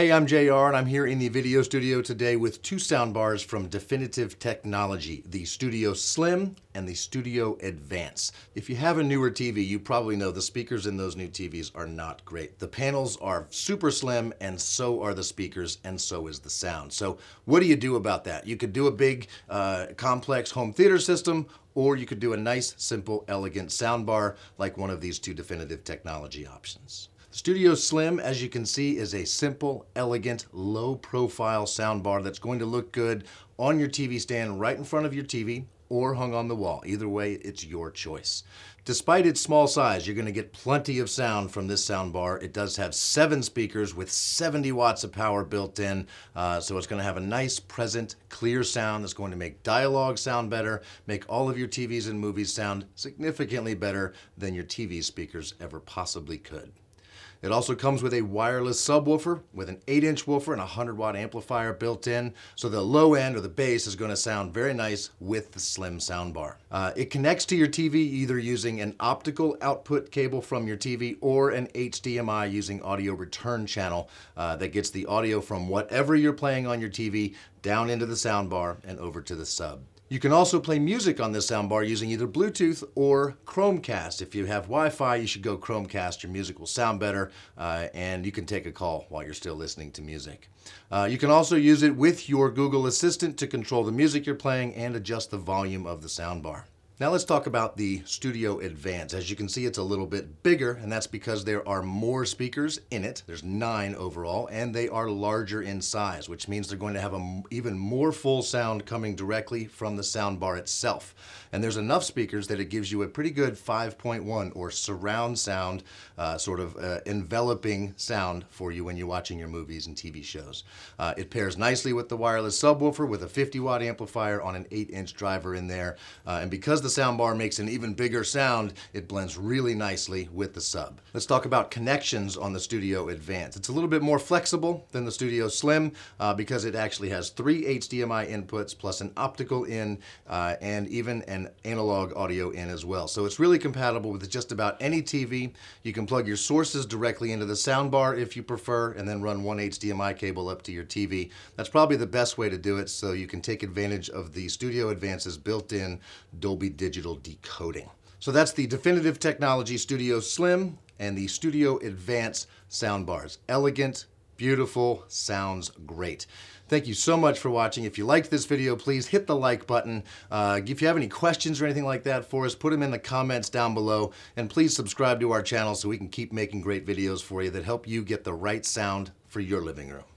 Hey, I'm JR and I'm here in the video studio today with two soundbars from Definitive Technology, the Studio Slim and the Studio Advance. If you have a newer TV, you probably know the speakers in those new TVs are not great. The panels are super slim and so are the speakers and so is the sound. So what do you do about that? You could do a big, uh, complex home theater system or you could do a nice, simple, elegant soundbar like one of these two Definitive Technology options. The Studio Slim, as you can see, is a simple, elegant, low-profile soundbar that's going to look good on your TV stand right in front of your TV or hung on the wall. Either way, it's your choice. Despite its small size, you're gonna get plenty of sound from this soundbar. It does have seven speakers with 70 watts of power built in, uh, so it's gonna have a nice, present, clear sound that's going to make dialogue sound better, make all of your TVs and movies sound significantly better than your TV speakers ever possibly could. It also comes with a wireless subwoofer with an 8-inch woofer and a 100-watt amplifier built in, so the low end or the bass is going to sound very nice with the slim soundbar. Uh, it connects to your TV either using an optical output cable from your TV or an HDMI using audio return channel uh, that gets the audio from whatever you're playing on your TV down into the soundbar and over to the sub. You can also play music on this soundbar using either Bluetooth or Chromecast. If you have Wi-Fi, you should go Chromecast. Your music will sound better, uh, and you can take a call while you're still listening to music. Uh, you can also use it with your Google Assistant to control the music you're playing and adjust the volume of the soundbar. Now let's talk about the Studio Advance. As you can see, it's a little bit bigger, and that's because there are more speakers in it. There's nine overall, and they are larger in size, which means they're going to have an even more full sound coming directly from the soundbar itself. And there's enough speakers that it gives you a pretty good 5.1 or surround sound, uh, sort of uh, enveloping sound for you when you're watching your movies and TV shows. Uh, it pairs nicely with the wireless subwoofer with a 50 watt amplifier on an 8 inch driver in there. Uh, and because the soundbar makes an even bigger sound, it blends really nicely with the sub. Let's talk about connections on the Studio Advance. It's a little bit more flexible than the Studio Slim uh, because it actually has three HDMI inputs plus an optical in uh, and even an analog audio in as well. So it's really compatible with just about any TV. You can plug your sources directly into the soundbar if you prefer and then run one HDMI cable up to your TV. That's probably the best way to do it so you can take advantage of the Studio Advance's built-in Dolby digital decoding. So that's the Definitive Technology Studio Slim and the Studio Advance soundbars. Elegant, beautiful, sounds great. Thank you so much for watching. If you liked this video, please hit the like button. Uh, if you have any questions or anything like that for us, put them in the comments down below. And please subscribe to our channel so we can keep making great videos for you that help you get the right sound for your living room.